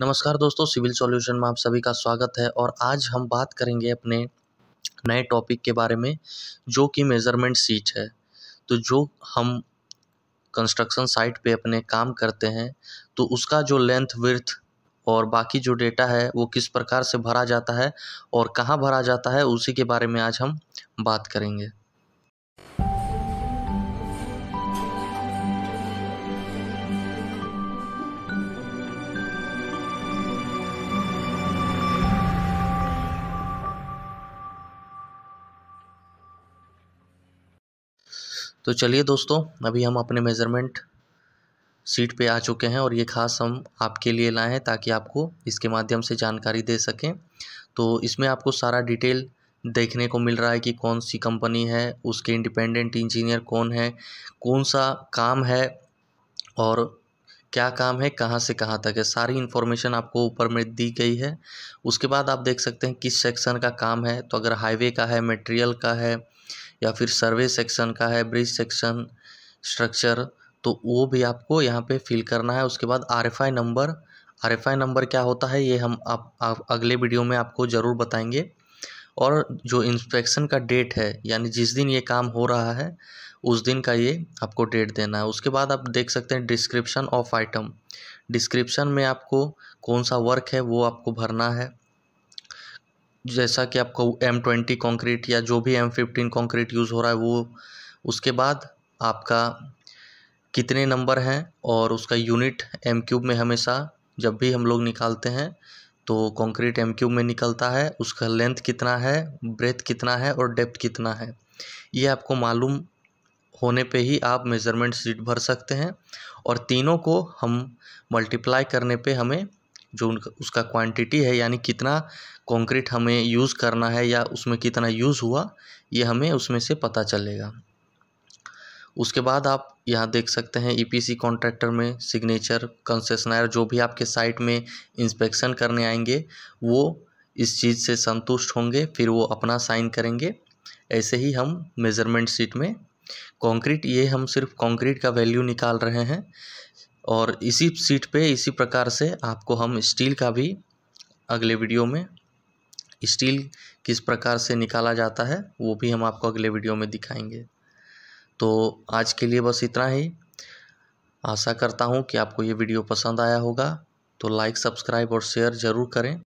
नमस्कार दोस्तों civil solution में आप सभी का स्वागत है और आज हम बात करेंगे अपने नए टॉपिक के बारे में जो कि मेज़रमेंट सीट है तो जो हम कंस्ट्रक्शन साइट पे अपने काम करते हैं तो उसका जो लेंथ विर्थ और बाकी जो डेटा है वो किस प्रकार से भरा जाता है और कहाँ भरा जाता है उसी के बारे में आज हम बात करेंगे तो चलिए दोस्तों अभी हम अपने मेज़रमेंट सीट पे आ चुके हैं और ये खास हम आपके लिए लाए हैं ताकि आपको इसके माध्यम से जानकारी दे सकें तो इसमें आपको सारा डिटेल देखने को मिल रहा है कि कौन सी कंपनी है उसके इंडिपेंडेंट इंजीनियर कौन है कौन सा काम है और क्या काम है कहाँ से कहाँ तक है सारी इन्फॉर्मेशन आपको ऊपर में दी गई है उसके बाद आप देख सकते हैं किस सेक्शन का काम है तो अगर हाईवे का है मटेरियल का है या फिर सर्वे सेक्शन का है ब्रिज सेक्शन स्ट्रक्चर तो वो भी आपको यहाँ पे फिल करना है उसके बाद R F I number R F I number क्या होता है ये हम आप, आप अगले वीडियो में आपको ज़रूर बताएंगे और जो इंस्पेक्शन का डेट है यानी जिस दिन ये काम हो रहा है उस दिन का ये आपको डेट देना है उसके बाद आप देख सकते हैं डिस्क्रिप्शन ऑफ आइटम डिस्क्रिप्शन में आपको कौन सा वर्क है वो आपको भरना है जैसा कि आपको एम ट्वेंटी कॉन्क्रीट या जो भी एम फिफ्टीन कॉन्क्रीट यूज़ हो रहा है वो उसके बाद आपका कितने नंबर हैं और उसका यूनिट एम क्यूब में हमेशा जब भी हम लोग निकालते हैं तो कंक्रीट एम क्यूब में निकलता है उसका लेंथ कितना है ब्रेथ कितना है और डेप्थ कितना है ये आपको मालूम होने पे ही आप मेज़रमेंट शीट भर सकते हैं और तीनों को हम मल्टीप्लाई करने पे हमें जो उनका उसका क्वांटिटी है यानी कितना कंक्रीट हमें यूज़ करना है या उसमें कितना यूज़ हुआ ये हमें उसमें से पता चलेगा उसके बाद आप यहाँ देख सकते हैं ईपीसी e कॉन्ट्रैक्टर में सिग्नेचर कंसेशनर जो भी आपके साइट में इंस्पेक्शन करने आएंगे वो इस चीज़ से संतुष्ट होंगे फिर वो अपना साइन करेंगे ऐसे ही हम मेज़रमेंट सीट में कंक्रीट ये हम सिर्फ कंक्रीट का वैल्यू निकाल रहे हैं और इसी सीट पे इसी प्रकार से आपको हम स्टील का भी अगले वीडियो में स्टील किस प्रकार से निकाला जाता है वो भी हम आपको अगले वीडियो में दिखाएंगे तो आज के लिए बस इतना ही आशा करता हूँ कि आपको ये वीडियो पसंद आया होगा तो लाइक सब्सक्राइब और शेयर ज़रूर करें